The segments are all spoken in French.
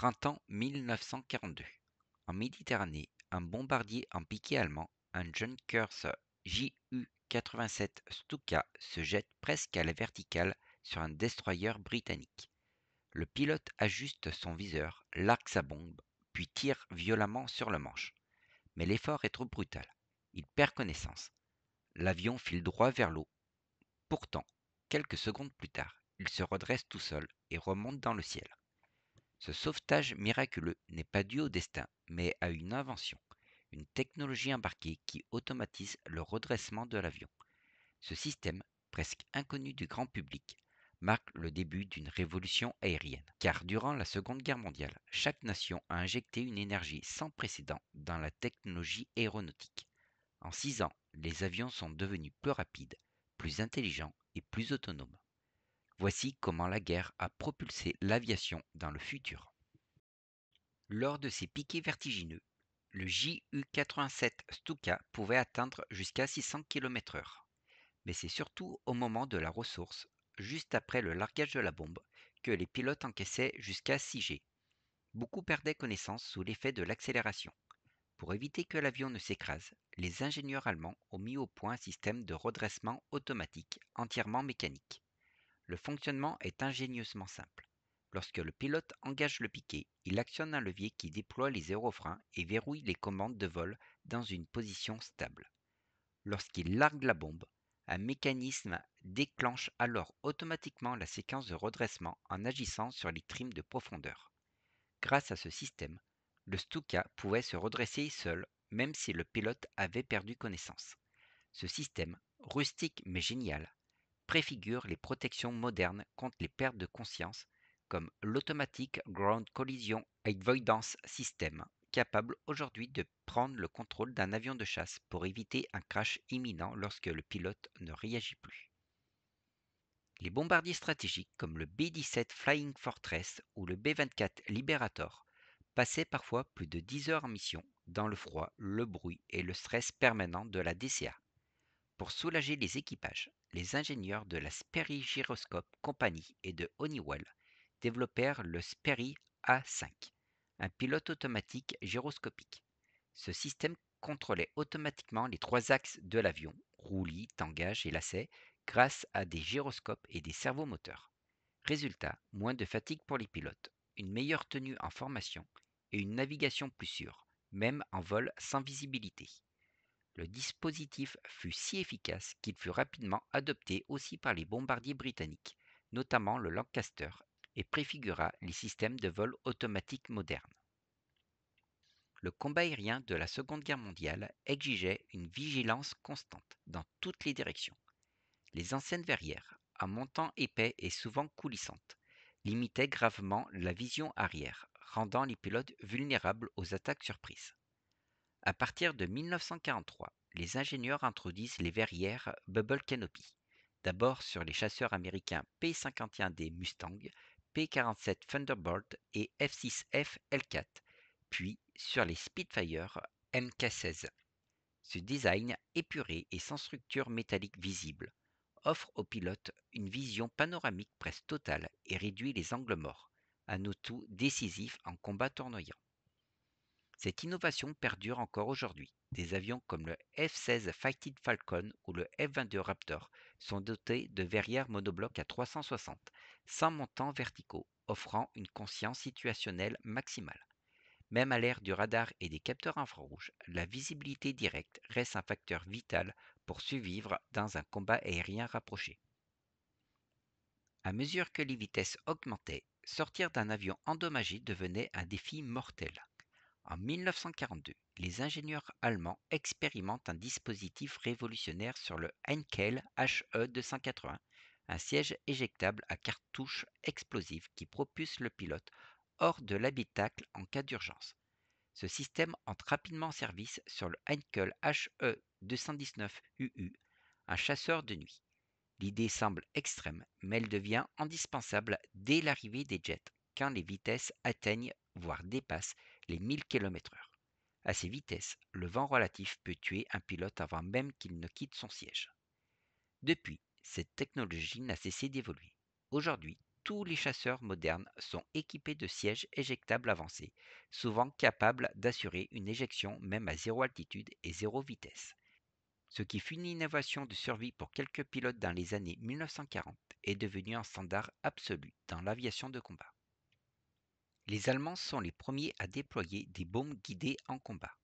Printemps 1942. En Méditerranée, un bombardier en piqué allemand, un Junkers Ju-87 Stuka, se jette presque à la verticale sur un destroyer britannique. Le pilote ajuste son viseur, largue sa bombe, puis tire violemment sur le manche. Mais l'effort est trop brutal. Il perd connaissance. L'avion file droit vers l'eau. Pourtant, quelques secondes plus tard, il se redresse tout seul et remonte dans le ciel. Ce sauvetage miraculeux n'est pas dû au destin, mais à une invention, une technologie embarquée qui automatise le redressement de l'avion. Ce système, presque inconnu du grand public, marque le début d'une révolution aérienne. Car durant la Seconde Guerre mondiale, chaque nation a injecté une énergie sans précédent dans la technologie aéronautique. En six ans, les avions sont devenus plus rapides, plus intelligents et plus autonomes. Voici comment la guerre a propulsé l'aviation dans le futur. Lors de ces piquets vertigineux, le JU-87 Stuka pouvait atteindre jusqu'à 600 km/h. Mais c'est surtout au moment de la ressource, juste après le largage de la bombe, que les pilotes encaissaient jusqu'à 6G. Beaucoup perdaient connaissance sous l'effet de l'accélération. Pour éviter que l'avion ne s'écrase, les ingénieurs allemands ont mis au point un système de redressement automatique entièrement mécanique. Le fonctionnement est ingénieusement simple. Lorsque le pilote engage le piquet, il actionne un levier qui déploie les aérofreins et verrouille les commandes de vol dans une position stable. Lorsqu'il largue la bombe, un mécanisme déclenche alors automatiquement la séquence de redressement en agissant sur les trims de profondeur. Grâce à ce système, le Stuka pouvait se redresser seul même si le pilote avait perdu connaissance. Ce système, rustique mais génial, préfigure les protections modernes contre les pertes de conscience, comme l'Automatic Ground Collision Avoidance System, capable aujourd'hui de prendre le contrôle d'un avion de chasse pour éviter un crash imminent lorsque le pilote ne réagit plus. Les bombardiers stratégiques comme le B-17 Flying Fortress ou le B-24 Liberator passaient parfois plus de 10 heures en mission dans le froid, le bruit et le stress permanent de la DCA. Pour soulager les équipages, les ingénieurs de la Sperry Gyroscope Company et de Honeywell développèrent le Sperry A5, un pilote automatique gyroscopique. Ce système contrôlait automatiquement les trois axes de l'avion, roulis, tangage et lacets, grâce à des gyroscopes et des servomoteurs. Résultat, moins de fatigue pour les pilotes, une meilleure tenue en formation et une navigation plus sûre, même en vol sans visibilité. Le dispositif fut si efficace qu'il fut rapidement adopté aussi par les bombardiers britanniques, notamment le Lancaster, et préfigura les systèmes de vol automatique modernes. Le combat aérien de la Seconde Guerre mondiale exigeait une vigilance constante dans toutes les directions. Les anciennes verrières, à montant épais et souvent coulissantes, limitaient gravement la vision arrière, rendant les pilotes vulnérables aux attaques surprises. À partir de 1943, les ingénieurs introduisent les verrières Bubble Canopy, d'abord sur les chasseurs américains P-51D Mustang, P-47 Thunderbolt et F-6F L4, puis sur les Spitfire MK-16. Ce design épuré et sans structure métallique visible offre aux pilotes une vision panoramique presque totale et réduit les angles morts, un atout décisif en combat tournoyant. Cette innovation perdure encore aujourd'hui. Des avions comme le F-16 Fighting Falcon ou le F-22 Raptor sont dotés de verrières monoblocs à 360, sans montants verticaux, offrant une conscience situationnelle maximale. Même à l'ère du radar et des capteurs infrarouges, la visibilité directe reste un facteur vital pour survivre dans un combat aérien rapproché. À mesure que les vitesses augmentaient, sortir d'un avion endommagé devenait un défi mortel. En 1942, les ingénieurs allemands expérimentent un dispositif révolutionnaire sur le Heinkel HE-280, un siège éjectable à cartouche explosive qui propulse le pilote hors de l'habitacle en cas d'urgence. Ce système entre rapidement en service sur le Heinkel HE-219UU, un chasseur de nuit. L'idée semble extrême, mais elle devient indispensable dès l'arrivée des jets, quand les vitesses atteignent, voire dépassent, 1000 km/h. À ces vitesses, le vent relatif peut tuer un pilote avant même qu'il ne quitte son siège. Depuis, cette technologie n'a cessé d'évoluer. Aujourd'hui, tous les chasseurs modernes sont équipés de sièges éjectables avancés, souvent capables d'assurer une éjection même à zéro altitude et zéro vitesse. Ce qui fut une innovation de survie pour quelques pilotes dans les années 1940 est devenu un standard absolu dans l'aviation de combat. Les Allemands sont les premiers à déployer des bombes guidées en combat.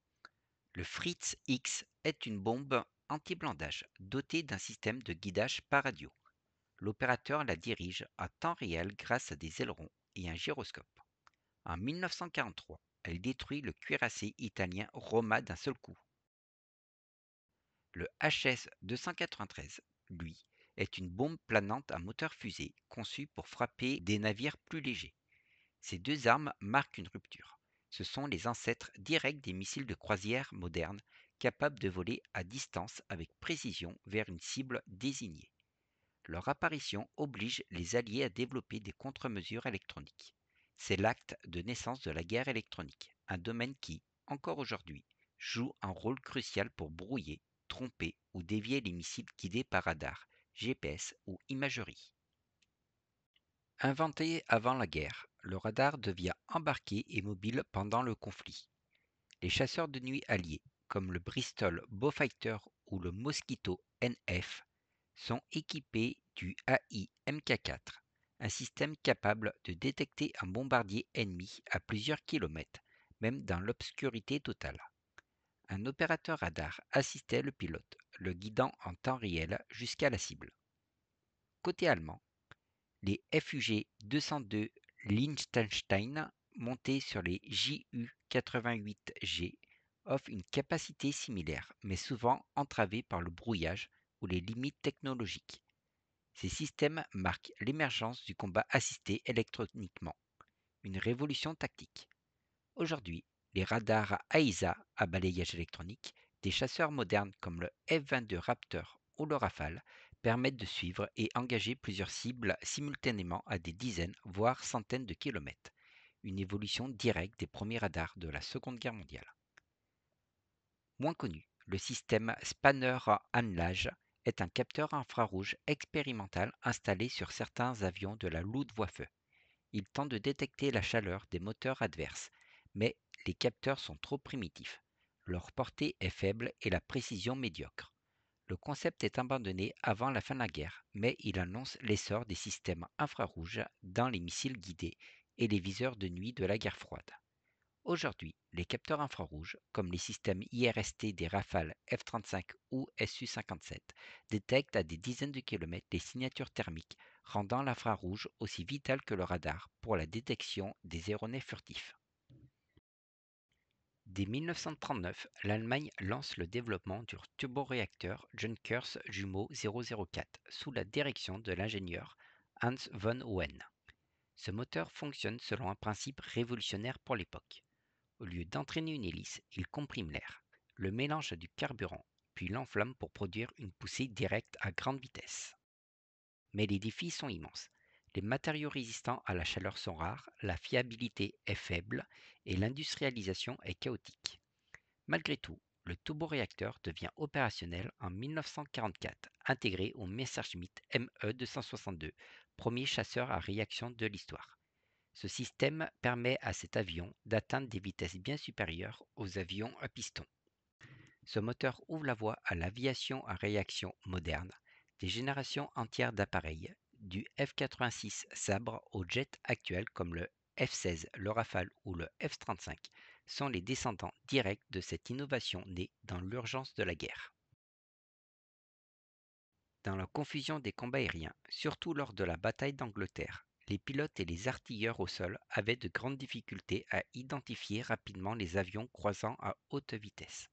Le Fritz X est une bombe anti-blindage dotée d'un système de guidage par radio. L'opérateur la dirige à temps réel grâce à des ailerons et un gyroscope. En 1943, elle détruit le cuirassé italien Roma d'un seul coup. Le HS-293, lui, est une bombe planante à moteur fusée conçue pour frapper des navires plus légers. Ces deux armes marquent une rupture. Ce sont les ancêtres directs des missiles de croisière modernes, capables de voler à distance avec précision vers une cible désignée. Leur apparition oblige les Alliés à développer des contre-mesures électroniques. C'est l'acte de naissance de la guerre électronique, un domaine qui, encore aujourd'hui, joue un rôle crucial pour brouiller, tromper ou dévier les missiles guidés par radar, GPS ou imagerie. Inventé avant la guerre, le radar devient embarqué et mobile pendant le conflit. Les chasseurs de nuit alliés, comme le Bristol Beaufighter ou le Mosquito NF, sont équipés du AI MK4, un système capable de détecter un bombardier ennemi à plusieurs kilomètres, même dans l'obscurité totale. Un opérateur radar assistait le pilote, le guidant en temps réel jusqu'à la cible. Côté allemand, les FUG 202 Liechtenstein, monté sur les Ju-88G, offre une capacité similaire, mais souvent entravée par le brouillage ou les limites technologiques. Ces systèmes marquent l'émergence du combat assisté électroniquement, une révolution tactique. Aujourd'hui, les radars AISA à balayage électronique, des chasseurs modernes comme le F-22 Raptor ou le Rafale, permettent de suivre et engager plusieurs cibles simultanément à des dizaines, voire centaines de kilomètres, une évolution directe des premiers radars de la Seconde Guerre mondiale. Moins connu, le système Spanner Anlage est un capteur infrarouge expérimental installé sur certains avions de la feu. Il tente de détecter la chaleur des moteurs adverses, mais les capteurs sont trop primitifs. Leur portée est faible et la précision médiocre. Le concept est abandonné avant la fin de la guerre, mais il annonce l'essor des systèmes infrarouges dans les missiles guidés et les viseurs de nuit de la guerre froide. Aujourd'hui, les capteurs infrarouges, comme les systèmes IRST des Rafales F-35 ou SU-57, détectent à des dizaines de kilomètres les signatures thermiques, rendant l'infrarouge aussi vital que le radar pour la détection des aéronefs furtifs. Dès 1939, l'Allemagne lance le développement du turboréacteur Junkers Jumeau 004 sous la direction de l'ingénieur Hans von Hohen. Ce moteur fonctionne selon un principe révolutionnaire pour l'époque. Au lieu d'entraîner une hélice, il comprime l'air, le mélange du carburant, puis l'enflamme pour produire une poussée directe à grande vitesse. Mais les défis sont immenses. Les matériaux résistants à la chaleur sont rares, la fiabilité est faible et l'industrialisation est chaotique. Malgré tout, le tubo-réacteur devient opérationnel en 1944, intégré au Messerschmitt ME-262, premier chasseur à réaction de l'histoire. Ce système permet à cet avion d'atteindre des vitesses bien supérieures aux avions à piston. Ce moteur ouvre la voie à l'aviation à réaction moderne, des générations entières d'appareils du F-86 Sabre aux jets actuels comme le F-16, le Rafale ou le F-35 sont les descendants directs de cette innovation née dans l'urgence de la guerre. Dans la confusion des combats aériens, surtout lors de la bataille d'Angleterre, les pilotes et les artilleurs au sol avaient de grandes difficultés à identifier rapidement les avions croisant à haute vitesse.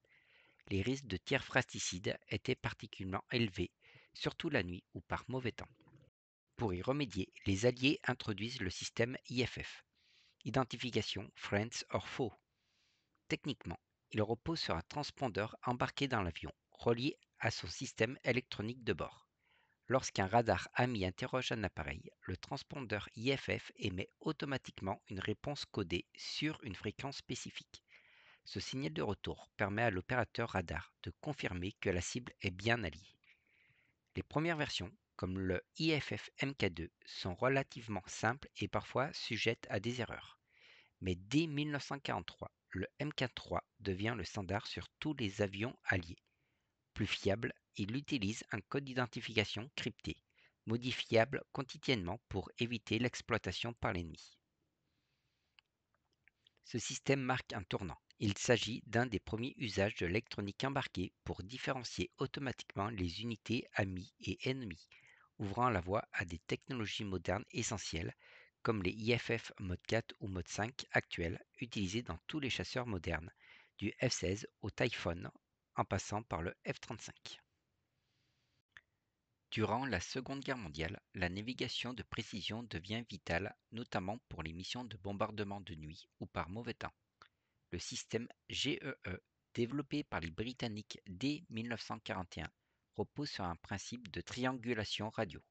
Les risques de tir frasticide étaient particulièrement élevés, surtout la nuit ou par mauvais temps. Pour y remédier, les Alliés introduisent le système IFF, Identification Friends or Foe. Techniquement, il repose sur un transpondeur embarqué dans l'avion, relié à son système électronique de bord. Lorsqu'un radar ami interroge un appareil, le transpondeur IFF émet automatiquement une réponse codée sur une fréquence spécifique. Ce signal de retour permet à l'opérateur radar de confirmer que la cible est bien alliée. Les premières versions comme le IFF-Mk2, sont relativement simples et parfois sujettes à des erreurs. Mais dès 1943, le Mk3 devient le standard sur tous les avions alliés. Plus fiable, il utilise un code d'identification crypté, modifiable quotidiennement pour éviter l'exploitation par l'ennemi. Ce système marque un tournant. Il s'agit d'un des premiers usages de l'électronique embarquée pour différencier automatiquement les unités amies et ennemies, ouvrant la voie à des technologies modernes essentielles, comme les IFF Mode 4 ou Mode 5 actuels utilisés dans tous les chasseurs modernes, du F-16 au Typhoon en passant par le F-35. Durant la Seconde Guerre mondiale, la navigation de précision devient vitale, notamment pour les missions de bombardement de nuit ou par mauvais temps. Le système GEE, e, développé par les Britanniques dès 1941, repose sur un principe de triangulation radio.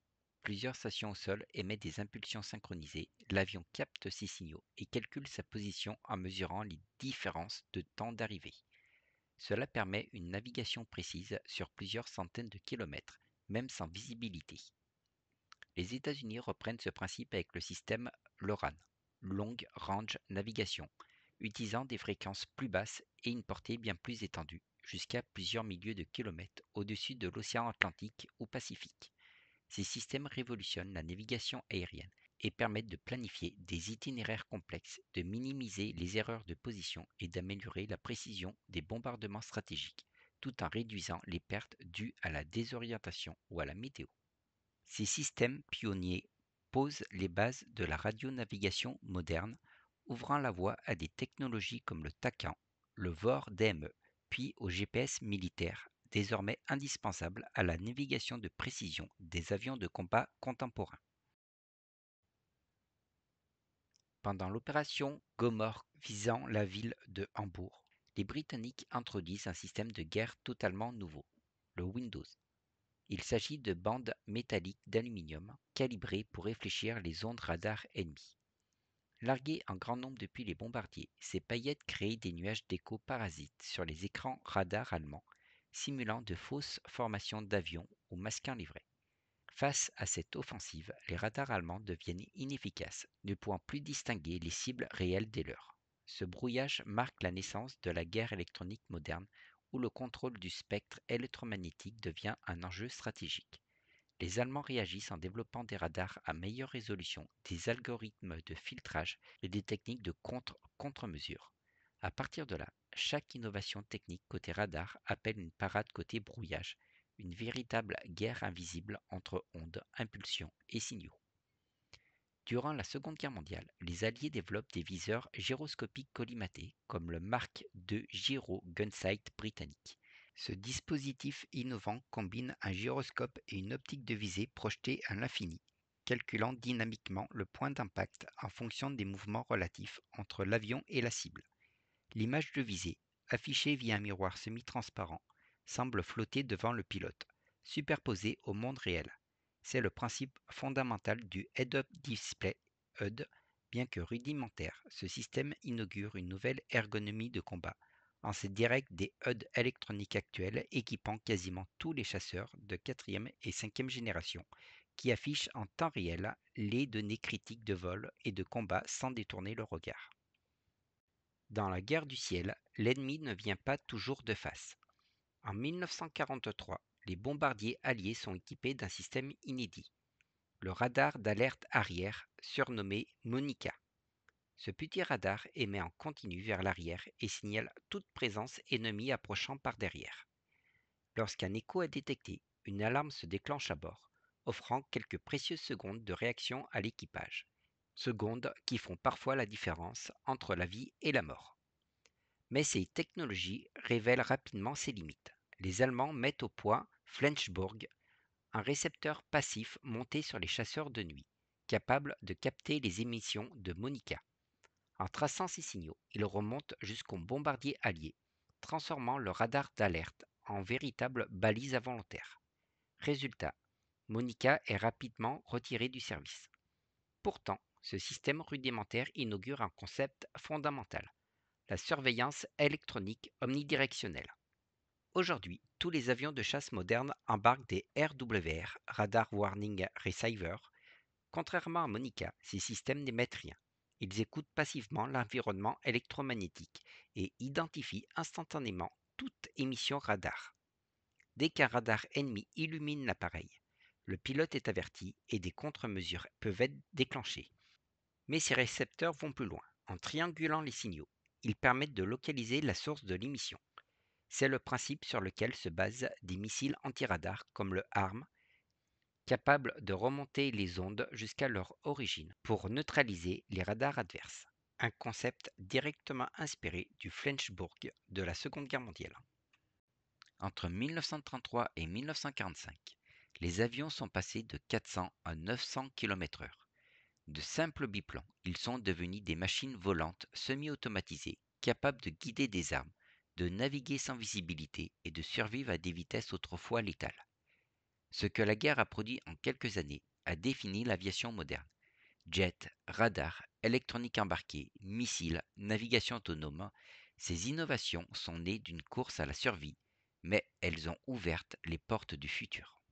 Plusieurs stations au sol émettent des impulsions synchronisées, l'avion capte ces signaux et calcule sa position en mesurant les différences de temps d'arrivée. Cela permet une navigation précise sur plusieurs centaines de kilomètres, même sans visibilité. Les États-Unis reprennent ce principe avec le système LORAN, Long Range Navigation, utilisant des fréquences plus basses et une portée bien plus étendue jusqu'à plusieurs milliers de kilomètres au-dessus de l'océan Atlantique ou Pacifique. Ces systèmes révolutionnent la navigation aérienne et permettent de planifier des itinéraires complexes, de minimiser les erreurs de position et d'améliorer la précision des bombardements stratégiques, tout en réduisant les pertes dues à la désorientation ou à la météo. Ces systèmes pionniers posent les bases de la radionavigation moderne, ouvrant la voie à des technologies comme le TACAN, le VOR-DME puis au GPS militaire, désormais indispensable à la navigation de précision des avions de combat contemporains. Pendant l'opération Gomorrah visant la ville de Hambourg, les Britanniques introduisent un système de guerre totalement nouveau, le Windows. Il s'agit de bandes métalliques d'aluminium calibrées pour réfléchir les ondes radar ennemies. Largués en grand nombre depuis les bombardiers, ces paillettes créaient des nuages d'échos parasites sur les écrans radars allemands, simulant de fausses formations d'avions ou masquins livrés. Face à cette offensive, les radars allemands deviennent inefficaces, ne pouvant plus distinguer les cibles réelles des leurs. Ce brouillage marque la naissance de la guerre électronique moderne où le contrôle du spectre électromagnétique devient un enjeu stratégique. Les Allemands réagissent en développant des radars à meilleure résolution, des algorithmes de filtrage et des techniques de contre-mesure. A à partir de là, chaque innovation technique côté radar appelle une parade côté brouillage, une véritable guerre invisible entre ondes, impulsions et signaux. Durant la Seconde Guerre mondiale, les Alliés développent des viseurs gyroscopiques collimatés, comme le Mark II Gyro Gunsight britannique. Ce dispositif innovant combine un gyroscope et une optique de visée projetée à l'infini, calculant dynamiquement le point d'impact en fonction des mouvements relatifs entre l'avion et la cible. L'image de visée, affichée via un miroir semi-transparent, semble flotter devant le pilote, superposée au monde réel. C'est le principe fondamental du Head-Up Display HUD, bien que rudimentaire. Ce système inaugure une nouvelle ergonomie de combat en hein, ces directs, des HUD électroniques actuels équipant quasiment tous les chasseurs de 4e et 5e génération, qui affichent en temps réel les données critiques de vol et de combat sans détourner le regard. Dans la guerre du ciel, l'ennemi ne vient pas toujours de face. En 1943, les bombardiers alliés sont équipés d'un système inédit, le radar d'alerte arrière surnommé Monica. Ce petit radar émet en continu vers l'arrière et signale toute présence ennemie approchant par derrière. Lorsqu'un écho est détecté, une alarme se déclenche à bord, offrant quelques précieuses secondes de réaction à l'équipage, secondes qui font parfois la différence entre la vie et la mort. Mais ces technologies révèlent rapidement ses limites. Les Allemands mettent au point Flensburg, un récepteur passif monté sur les chasseurs de nuit, capable de capter les émissions de Monica. En traçant ces signaux, il remonte jusqu'au bombardier allié, transformant le radar d'alerte en véritable balise involontaire. Résultat, Monica est rapidement retirée du service. Pourtant, ce système rudimentaire inaugure un concept fondamental, la surveillance électronique omnidirectionnelle. Aujourd'hui, tous les avions de chasse modernes embarquent des RWR, Radar Warning Receiver. Contrairement à Monica, ces systèmes n'émettent rien. Ils écoutent passivement l'environnement électromagnétique et identifient instantanément toute émission radar. Dès qu'un radar ennemi illumine l'appareil, le pilote est averti et des contre-mesures peuvent être déclenchées. Mais ces récepteurs vont plus loin. En triangulant les signaux, ils permettent de localiser la source de l'émission. C'est le principe sur lequel se basent des missiles anti-radar comme le ARM capables de remonter les ondes jusqu'à leur origine pour neutraliser les radars adverses, un concept directement inspiré du Flensburg de la Seconde Guerre mondiale. Entre 1933 et 1945, les avions sont passés de 400 à 900 km/h. De simples biplans, ils sont devenus des machines volantes semi-automatisées, capables de guider des armes, de naviguer sans visibilité et de survivre à des vitesses autrefois létales. Ce que la guerre a produit en quelques années a défini l'aviation moderne. Jets, radars, électronique embarquée, missiles, navigation autonome, ces innovations sont nées d'une course à la survie, mais elles ont ouvert les portes du futur.